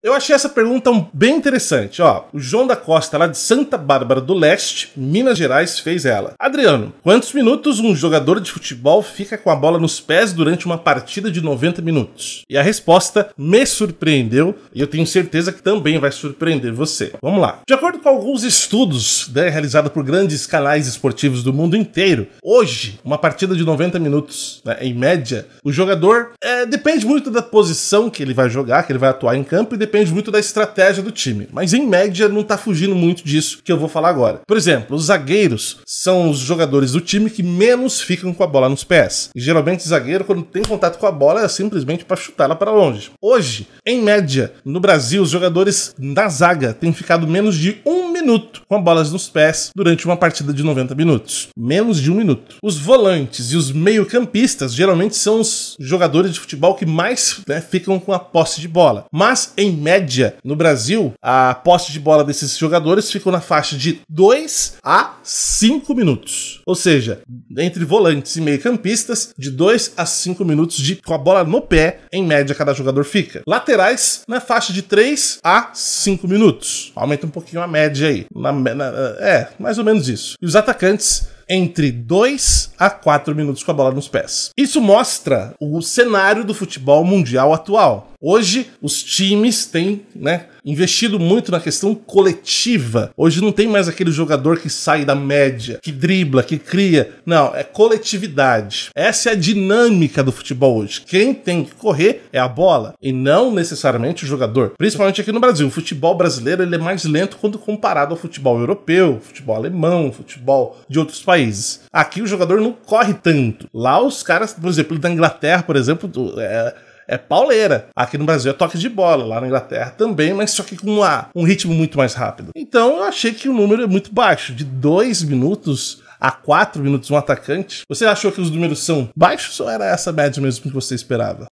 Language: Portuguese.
Eu achei essa pergunta bem interessante, ó. O João da Costa, lá de Santa Bárbara do Leste, Minas Gerais, fez ela. Adriano, quantos minutos um jogador de futebol fica com a bola nos pés durante uma partida de 90 minutos? E a resposta me surpreendeu e eu tenho certeza que também vai surpreender você. Vamos lá. De acordo com alguns estudos né, realizados por grandes canais esportivos do mundo inteiro, hoje, uma partida de 90 minutos, né, em média, o jogador é, depende muito da posição que ele vai jogar, que ele vai atuar em campo e depende muito da estratégia do time, mas em média não tá fugindo muito disso que eu vou falar agora. Por exemplo, os zagueiros são os jogadores do time que menos ficam com a bola nos pés. E geralmente zagueiro quando tem contato com a bola é simplesmente para chutá-la para longe. Hoje, em média, no Brasil os jogadores da zaga têm ficado menos de um minuto com bolas nos pés durante uma partida de 90 minutos. Menos de um minuto. Os volantes e os meio-campistas geralmente são os jogadores de futebol que mais né, ficam com a posse de bola. Mas, em média, no Brasil, a posse de bola desses jogadores ficou na faixa de 2 a 5 minutos. Ou seja, entre volantes e meio-campistas, de 2 a 5 minutos de, com a bola no pé, em média, cada jogador fica. Laterais, na faixa de 3 a 5 minutos. Aumenta um pouquinho a média aí aí. Na, na, é, mais ou menos isso. E os atacantes entre 2 a 4 minutos com a bola nos pés. Isso mostra o cenário do futebol mundial atual. Hoje, os times têm né, investido muito na questão coletiva. Hoje não tem mais aquele jogador que sai da média, que dribla, que cria. Não, é coletividade. Essa é a dinâmica do futebol hoje. Quem tem que correr é a bola e não necessariamente o jogador. Principalmente aqui no Brasil. O futebol brasileiro ele é mais lento quando comparado ao futebol europeu, futebol alemão, futebol de outros países heróis. Aqui o jogador não corre tanto. Lá os caras, por exemplo, da Inglaterra, por exemplo, é, é pauleira. Aqui no Brasil é toque de bola, lá na Inglaterra também, mas só que com uma, um ritmo muito mais rápido. Então eu achei que o número é muito baixo, de dois minutos a quatro minutos um atacante. Você achou que os números são baixos ou era essa média mesmo que você esperava?